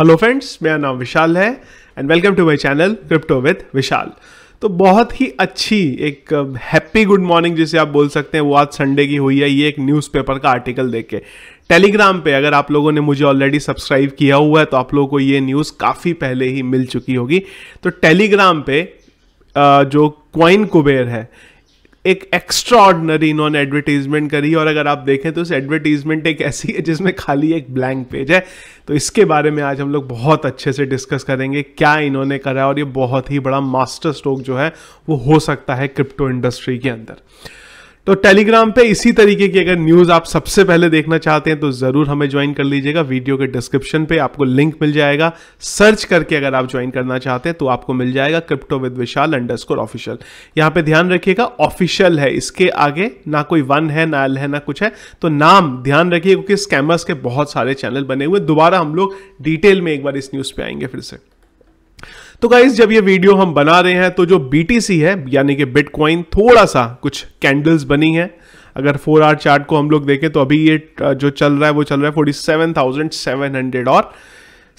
hello friends मेरा नाम विशाल है and welcome to my channel crypto with Vishal तो बहुत ही अच्छी एक हैप्पी गुड मॉर्निंग जिसे आप बोल सकते हैं वो आज संडे की हुई है ये एक न्यूज़पेपर का आर्टिकल देख के टेलीग्राम पे अगर आप लोगों ने मुझे ऑलरेडी सब्सक्राइब किया हुआ है तो आप लोगों को ये न्यूज़ काफ़ी पहले ही मिल चुकी होगी तो टेलीग्राम पे uh, जो क्वाइन कुबेर है एक एक्स्ट्रा ऑर्डनरी इन्होंने एडवर्टीजमेंट करी और अगर आप देखें तो उस एडवर्टीजमेंट एक ऐसी है जिसमें खाली एक ब्लैंक पेज है तो इसके बारे में आज हम लोग बहुत अच्छे से डिस्कस करेंगे क्या इन्होंने करा और ये बहुत ही बड़ा मास्टर स्ट्रोक जो है वो हो सकता है क्रिप्टो इंडस्ट्री के अंदर तो टेलीग्राम पे इसी तरीके की अगर न्यूज आप सबसे पहले देखना चाहते हैं तो जरूर हमें ज्वाइन कर लीजिएगा वीडियो के डिस्क्रिप्शन पे आपको लिंक मिल जाएगा सर्च करके अगर आप ज्वाइन करना चाहते हैं तो आपको मिल जाएगा crypto with Vishal underscore official यहां पे ध्यान रखिएगा ऑफिशियल है इसके आगे ना कोई वन है ना एल है ना कुछ है तो नाम ध्यान रखिए क्योंकि स्कैमर्स के बहुत सारे चैनल बने हुए दोबारा हम लोग डिटेल में एक बार इस न्यूज पे आएंगे फिर से तो गाइज जब ये वीडियो हम बना रहे हैं तो जो बीटीसी है यानी कि बिटकॉइन थोड़ा सा कुछ कैंडल्स बनी है अगर फोर आर चार्ट को हम लोग देखें तो अभी ये जो चल रहा है वो चल रहा है forty seven thousand seven hundred और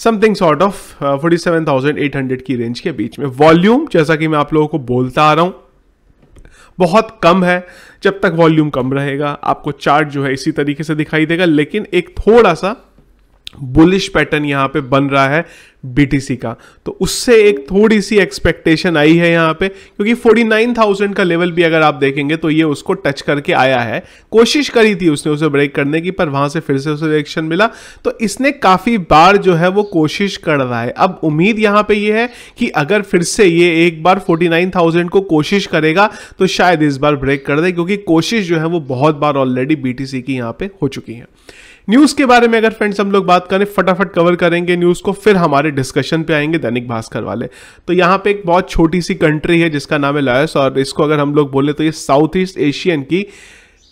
something sort of forty seven thousand eight hundred की रेंज के बीच में वॉल्यूम जैसा कि मैं आप लोगों को बोलता आ रहा हूं बहुत कम है जब तक वॉल्यूम कम रहेगा आपको चार्ट जो है इसी तरीके से दिखाई देगा लेकिन एक थोड़ा सा बुलिश पैटर्न यहां पे बन रहा है बीटीसी का तो उससे एक थोड़ी सी एक्सपेक्टेशन आई है यहां पे क्योंकि 49,000 का लेवल भी अगर आप देखेंगे तो ये उसको टच करके आया है कोशिश करी थी उसने उसे ब्रेक करने की पर वहां से फिर से उसे रिएक्शन मिला तो इसने काफ़ी बार जो है वो कोशिश कर रहा है अब उम्मीद यहां पे ये है कि अगर फिर से ये एक बार फोर्टी को कोशिश करेगा तो शायद इस बार ब्रेक कर दे क्योंकि कोशिश जो है वो बहुत बार ऑलरेडी बी की यहां पर हो चुकी है न्यूज के बारे में अगर फ्रेंड्स हम लोग बात करें फटाफट कवर करेंगे न्यूज को फिर हमारे डिस्कशन पे आएंगे दैनिक भास्कर वाले तो यहाँ पे एक बहुत छोटी सी कंट्री है जिसका नाम है लॉयस और इसको अगर हम लोग बोले तो ये साउथ ईस्ट एशियन की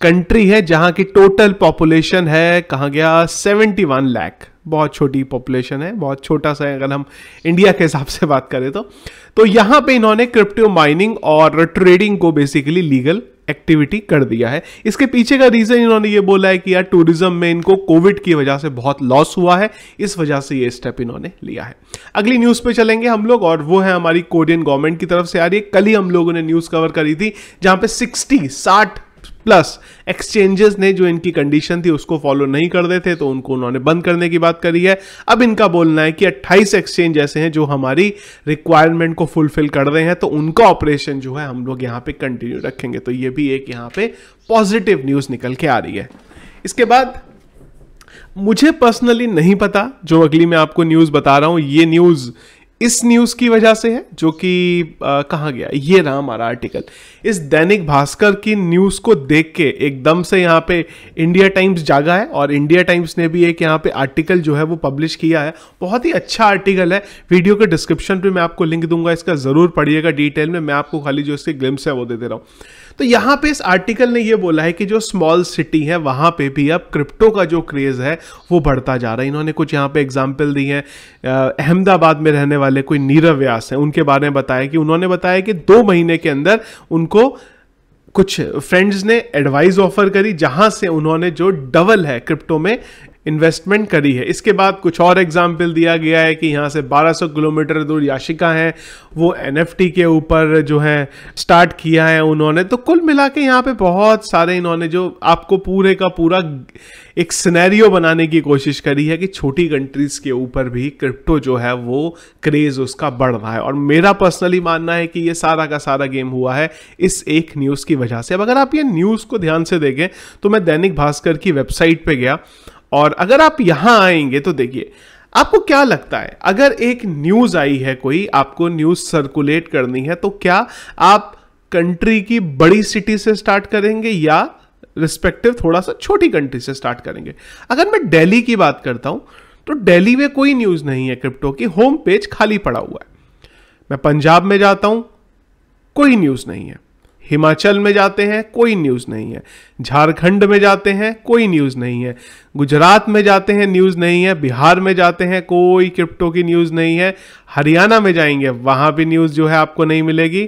कंट्री है जहाँ की टोटल पॉपुलेशन है कहा गया सेवेंटी वन लैख बहुत छोटी पॉपुलेशन है बहुत छोटा सा है अगर हम इंडिया के हिसाब से बात करें तो तो यहाँ पे इन्होंने क्रिप्टो माइनिंग और ट्रेडिंग को बेसिकली लीगल एक्टिविटी कर दिया है इसके पीछे का रीज़न इन्होंने ये बोला है कि यार टूरिज्म में इनको कोविड की वजह से बहुत लॉस हुआ है इस वजह से ये स्टेप इन्होंने लिया है अगली न्यूज़ पे चलेंगे हम लोग और वो है हमारी कोरियन गवर्नमेंट की तरफ से आ रही है कल ही हम लोगों ने न्यूज़ कवर करी थी जहां पे सिक्सटी साठ प्लस एक्सचेंजेस ने जो इनकी कंडीशन थी उसको फॉलो नहीं कर रहे थे तो उनको उन्होंने बंद करने की बात करी है अब इनका बोलना है कि 28 एक्सचेंज ऐसे हैं जो हमारी रिक्वायरमेंट को फुलफिल कर रहे हैं तो उनका ऑपरेशन जो है हम लोग यहां पे कंटिन्यू रखेंगे तो ये भी एक यहां पे पॉजिटिव न्यूज निकल के आ रही है इसके बाद मुझे पर्सनली नहीं पता जो अगली मैं आपको न्यूज़ बता रहा हूं ये न्यूज़ इस न्यूज़ की वजह से है जो कि कहा गया ये रहा हमारा आर्टिकल इस दैनिक भास्कर की न्यूज़ को देख के एकदम से यहाँ पे इंडिया टाइम्स जागा है और इंडिया टाइम्स ने भी एक यहाँ पे आर्टिकल जो है वो पब्लिश किया है बहुत ही अच्छा आर्टिकल है वीडियो के डिस्क्रिप्शन पर मैं आपको लिंक दूंगा इसका ज़रूर पढ़िएगा डिटेल में मैं आपको खाली जो इसके ग्लिम्स है वो दे दे रहा हूँ तो यहां पे इस आर्टिकल ने ये बोला है कि जो स्मॉल सिटी है वहां पे भी अब क्रिप्टो का जो क्रेज़ है वो बढ़ता जा रहा है इन्होंने कुछ यहां पे एग्जाम्पल दी है अहमदाबाद में रहने वाले कोई नीरव व्यास है उनके बारे में बताया कि उन्होंने बताया कि दो महीने के अंदर उनको कुछ फ्रेंड्स ने एडवाइस ऑफर करी जहां से उन्होंने जो डबल है क्रिप्टो में इन्वेस्टमेंट करी है इसके बाद कुछ और एग्जाम्पल दिया गया है कि यहाँ से 1200 किलोमीटर दूर याशिका हैं वो एन के ऊपर जो है स्टार्ट किया है उन्होंने तो कुल मिला के यहाँ पे बहुत सारे इन्होंने जो आपको पूरे का पूरा एक सिनेरियो बनाने की कोशिश करी है कि छोटी कंट्रीज़ के ऊपर भी क्रिप्टो जो है वो क्रेज़ उसका बढ़ रहा है और मेरा पर्सनली मानना है कि ये सारा का सारा गेम हुआ है इस एक न्यूज़ की वजह से अब अगर आप ये न्यूज़ को ध्यान से देखें तो मैं दैनिक भास्कर की वेबसाइट पर गया और अगर आप यहां आएंगे तो देखिए आपको क्या लगता है अगर एक न्यूज़ आई है कोई आपको न्यूज़ सर्कुलेट करनी है तो क्या आप कंट्री की बड़ी सिटी से स्टार्ट करेंगे या रिस्पेक्टिव थोड़ा सा छोटी कंट्री से स्टार्ट करेंगे अगर मैं दिल्ली की बात करता हूं तो दिल्ली में कोई न्यूज़ नहीं है क्रिप्टो की होम पेज खाली पड़ा हुआ है मैं पंजाब में जाता हूं कोई न्यूज़ नहीं है हिमाचल में जाते हैं कोई न्यूज़ नहीं है झारखंड में जाते हैं कोई न्यूज़ नहीं है गुजरात में जाते हैं न्यूज़ नहीं है बिहार में जाते हैं कोई क्रिप्टो की न्यूज़ नहीं है हरियाणा में जाएंगे वहाँ भी न्यूज़ जो है आपको नहीं मिलेगी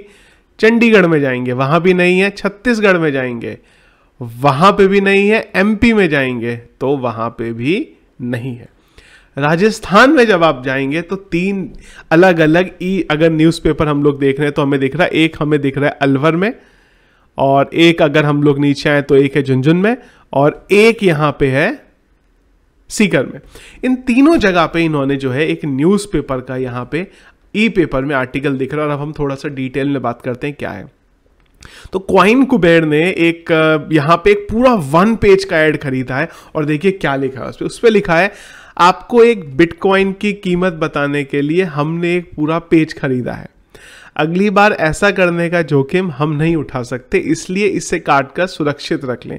चंडीगढ़ में जाएंगे वहाँ भी नहीं है छत्तीसगढ़ में जाएंगे वहाँ पे भी नहीं है एम में जाएंगे तो वहाँ पे भी नहीं है राजस्थान में जब आप जाएंगे तो तीन अलग अलग ई अगर न्यूज़पेपर हम लोग देख रहे हैं तो हमें दिख रहा है एक हमें दिख रहा है अलवर में और एक अगर हम लोग नीचे आए तो एक है झुंझुन में और एक यहां पे है सीकर में इन तीनों जगह पे इन्होंने जो है एक न्यूज़पेपर का यहां पे ई पेपर में आर्टिकल दिख रहा है और अब हम थोड़ा सा डिटेल में बात करते हैं क्या है तो क्वाइन कुबेर ने एक यहां पे एक पूरा वन पेज का एड खरीदा है और देखिए क्या लिखा है उस पर उस पर लिखा है आपको एक बिटकॉइन की कीमत बताने के लिए हमने एक पूरा पेज खरीदा है अगली बार ऐसा करने का जोखिम हम नहीं उठा सकते इसलिए इसे काट कर सुरक्षित रख लें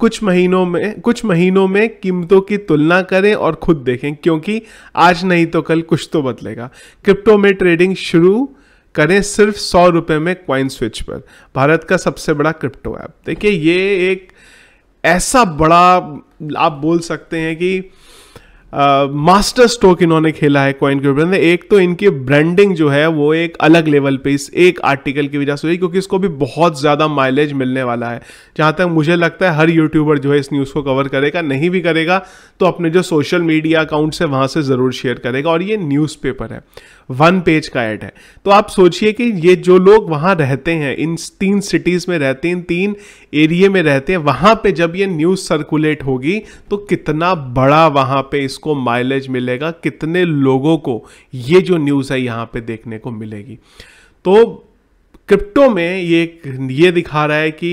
कुछ महीनों में कुछ महीनों में कीमतों की तुलना करें और खुद देखें क्योंकि आज नहीं तो कल कुछ तो बदलेगा क्रिप्टो में ट्रेडिंग शुरू करें सिर्फ सौ रुपये में क्वाइन स्विच पर भारत का सबसे बड़ा क्रिप्टो ऐप देखिए ये एक ऐसा बड़ा आप बोल सकते हैं कि मास्टर स्ट्रोक इन्होंने खेला है कॉइन के ऊपर एक तो इनकी ब्रांडिंग जो है वो एक अलग लेवल पे इस एक आर्टिकल की वजह से हुई क्योंकि इसको भी बहुत ज़्यादा माइलेज मिलने वाला है जहाँ तक मुझे लगता है हर यूट्यूबर जो है इस न्यूज़ को कवर करेगा नहीं भी करेगा तो अपने जो सोशल मीडिया अकाउंट्स है वहाँ से ज़रूर शेयर करेगा और ये न्यूज़पेपर है वन पेज का ऐड है तो आप सोचिए कि ये जो लोग वहाँ रहते हैं इन तीन सिटीज़ में रहते हैं इन तीन एरिए में रहते हैं वहाँ पर जब ये न्यूज़ सर्कुलेट होगी तो कितना बड़ा वहाँ पर इसको इसको माइलेज मिलेगा कितने लोगों को ये जो न्यूज़ है यहाँ पे देखने को मिलेगी तो क्रिप्टो में ये ये दिखा रहा है कि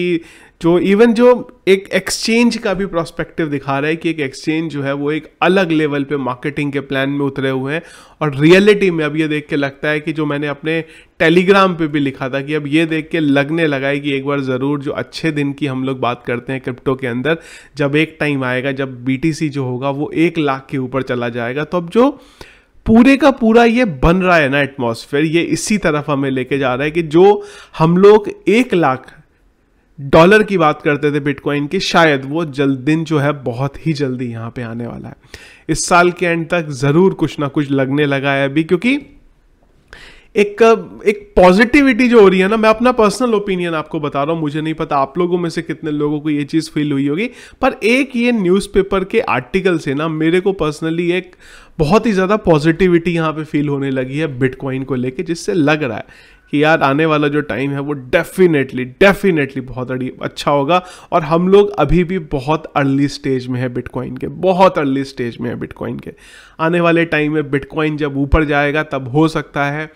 जो इवन जो एक एक्सचेंज का भी प्रोस्पेक्टिव दिखा रहा है कि एक एक्सचेंज जो है वो एक अलग लेवल पे मार्केटिंग के प्लान में उतरे हुए हैं और रियलिटी में अब ये देख के लगता है कि जो मैंने अपने टेलीग्राम पे भी लिखा था कि अब ये देख के लगने लगा है कि एक बार ज़रूर जो अच्छे दिन की हम लोग बात करते हैं क्रिप्टो के अंदर जब एक टाइम आएगा जब बी जो होगा वो एक लाख के ऊपर चला जाएगा तो अब जो पूरे का पूरा ये बन रहा है ना एटमोसफेयर ये इसी तरफ हमें लेके जा रहा है कि जो हम लोग एक लाख डॉलर की बात करते थे बिटकॉइन की शायद वो जल्द दिन जो है बहुत ही जल्दी यहाँ पे आने वाला है इस साल के एंड तक ज़रूर कुछ ना कुछ लगने लगा है अभी क्योंकि एक एक पॉजिटिविटी जो हो रही है ना मैं अपना पर्सनल ओपिनियन आपको बता रहा हूँ मुझे नहीं पता आप लोगों में से कितने लोगों को ये चीज़ फील हुई होगी पर एक ये न्यूज़पेपर के आर्टिकल से ना मेरे को पर्सनली एक बहुत ही ज़्यादा पॉजिटिविटी यहाँ पे फील होने लगी है बिटकॉइन को लेके जिससे लग रहा है कि यार आने वाला जो टाइम है वो डेफिनेटली डेफिनेटली बहुत अच्छा होगा और हम लोग अभी भी बहुत अर्ली स्टेज में है बिटकॉइन के बहुत अर्ली स्टेज में है बिटकॉइन के आने वाले टाइम में बिटकॉइन जब ऊपर जाएगा तब हो सकता है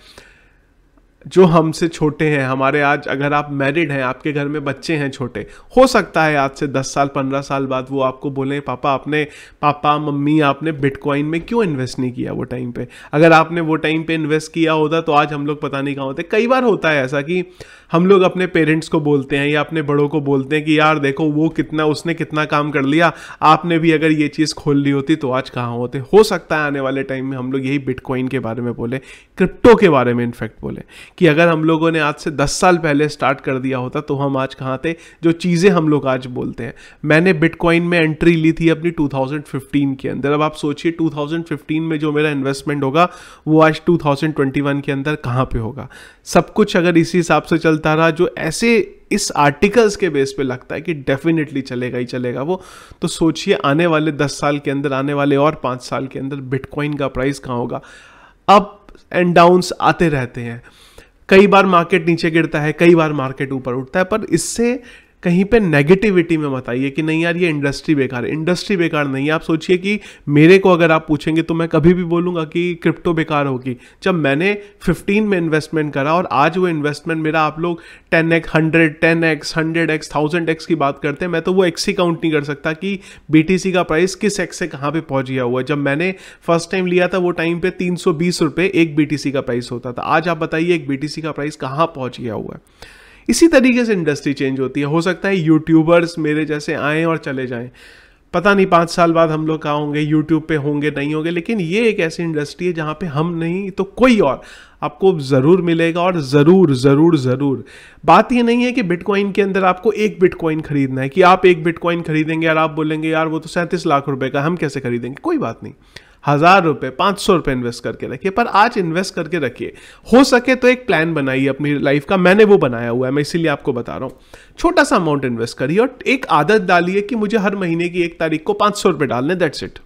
जो हमसे छोटे हैं हमारे आज अगर आप मैरिड हैं आपके घर में बच्चे हैं छोटे हो सकता है आज से दस साल पंद्रह साल बाद वो आपको बोलें पापा आपने पापा मम्मी आपने बिटकॉइन में क्यों इन्वेस्ट नहीं किया वो टाइम पे अगर आपने वो टाइम पे इन्वेस्ट किया होता तो आज हम लोग पता नहीं कहाँ होते कई बार होता है ऐसा कि हम लोग अपने पेरेंट्स को बोलते हैं या अपने बड़ों को बोलते हैं कि यार देखो वो कितना उसने कितना काम कर लिया आपने भी अगर ये चीज़ खोल ली होती तो आज कहाँ होते हो सकता है आने वाले टाइम में हम लोग यही बिटकॉइन के बारे में बोले क्रिप्टो के बारे में इनफैक्ट बोले कि अगर हम लोगों ने आज से दस साल पहले स्टार्ट कर दिया होता तो हम आज कहाँ थे जो चीज़ें हम लोग आज बोलते हैं मैंने बिटकॉइन में एंट्री ली थी अपनी 2015 के अंदर अब आप सोचिए 2015 में जो मेरा इन्वेस्टमेंट होगा वो आज 2021 के अंदर कहाँ पे होगा सब कुछ अगर इसी हिसाब से चलता रहा जो ऐसे इस आर्टिकल्स के बेस पे लगता है कि डेफिनेटली चलेगा ही चलेगा वो तो सोचिए आने वाले दस साल के अंदर आने वाले और पाँच साल के अंदर बिटकॉइन का प्राइस कहाँ होगा अप एंड डाउन्स आते रहते हैं कई बार मार्केट नीचे गिरता है कई बार मार्केट ऊपर उठता है पर इससे कहीं पे नेगेटिविटी में मत आइए कि नहीं यार ये इंडस्ट्री बेकार है इंडस्ट्री बेकार नहीं है आप सोचिए कि मेरे को अगर आप पूछेंगे तो मैं कभी भी बोलूँगा कि क्रिप्टो बेकार होगी जब मैंने 15 में इन्वेस्टमेंट करा और आज वो इन्वेस्टमेंट मेरा आप लोग 10x, 100, 10x, hundred x 100x, 1000x की बात करते हैं मैं तो वो एक्स ही काउंट नहीं कर सकता कि बी का प्राइस किस एक्स से कहाँ पर पहुँच गया हुआ है जब मैंने फर्स्ट टाइम लिया था वो टाइम पर तीन सौ एक बी का प्राइस होता था आज आप बताइए एक बी का प्राइस कहाँ पहुँच गया हुआ है इसी तरीके से इंडस्ट्री चेंज होती है हो सकता है यूट्यूबर्स मेरे जैसे आएँ और चले जाएँ पता नहीं पाँच साल बाद हम लोग कहाँ होंगे यूट्यूब पे होंगे नहीं होंगे लेकिन ये एक ऐसी इंडस्ट्री है जहाँ पे हम नहीं तो कोई और आपको ज़रूर मिलेगा और ज़रूर ज़रूर ज़रूर बात ये नहीं है कि बिटकॉइन के अंदर आपको एक बिटकॉइन खरीदना है कि आप एक बिटकॉइन खरीदेंगे और आप बोलेंगे यार वो तो सैंतीस लाख रुपए का हम कैसे खरीदेंगे कोई बात नहीं हजार रुपये पांच सौ रुपए इन्वेस्ट करके रखिए पर आज इन्वेस्ट करके रखिए हो सके तो एक प्लान बनाइए अपनी लाइफ का मैंने वो बनाया हुआ है मैं इसीलिए आपको बता रहा हूं छोटा सा अमाउंट इन्वेस्ट करिए और एक आदत डालिए कि मुझे हर महीने की एक तारीख को पांच सौ रुपए डालने दैट्स इट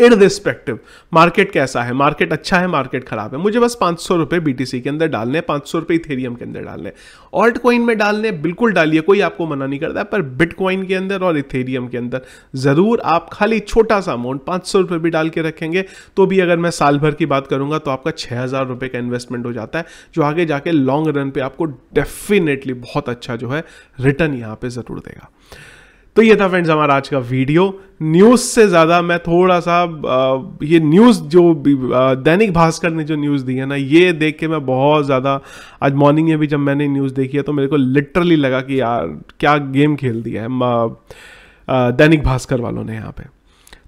रिस्पेक्टिव मार्केट कैसा है मार्केट अच्छा है मार्केट खराब है मुझे बस पांच सौ रुपये बी के अंदर डालने पांच सौ रुपए इथेरियम के अंदर डालने ऑल्ट कॉइन में डालने बिल्कुल डालिए कोई आपको मना नहीं करता पर बिटकॉइन के अंदर और इथेरियम के अंदर ज़रूर आप खाली छोटा सा अमाउंट पांच सौ रुपये भी डाल के रखेंगे तो भी अगर मैं साल भर की बात करूंगा तो आपका छह हज़ार रुपये का इन्वेस्टमेंट हो जाता है जो आगे जाके लॉन्ग रन पर आपको डेफिनेटली बहुत अच्छा जो है रिटर्न यहां पर ज़रूर देगा तो ये था फ्रेंड्स हमारा आज का वीडियो न्यूज़ से ज़्यादा मैं थोड़ा सा ये न्यूज़ जो दैनिक भास्कर ने जो न्यूज़ दी है ना ये देख के मैं बहुत ज़्यादा आज मॉर्निंग में भी जब मैंने न्यूज़ देखी है तो मेरे को लिटरली लगा कि यार क्या गेम खेल दिया है दैनिक भास्कर वालों ने यहाँ पे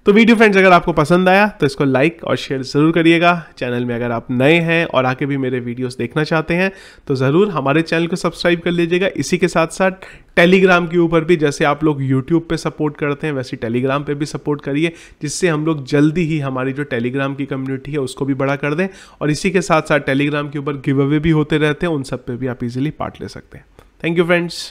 तो वीडियो फ्रेंड्स अगर आपको पसंद आया तो इसको लाइक और शेयर ज़रूर करिएगा चैनल में अगर आप नए हैं और आके भी मेरे वीडियोस देखना चाहते हैं तो ज़रूर हमारे चैनल को सब्सक्राइब कर लीजिएगा इसी के साथ साथ टेलीग्राम के ऊपर भी जैसे आप लोग यूट्यूब पे सपोर्ट करते हैं वैसे टेलीग्राम पे भी सपोर्ट करिए जिससे हम लोग जल्दी ही हमारी जो टेलीग्राम की कम्युनिटी है उसको भी बड़ा कर दें और इसी के साथ साथ टेलीग्राम के ऊपर गिव अवे भी होते रहते हैं उन सब पर भी आप इजिली पार्ट ले सकते हैं थैंक यू फ्रेंड्स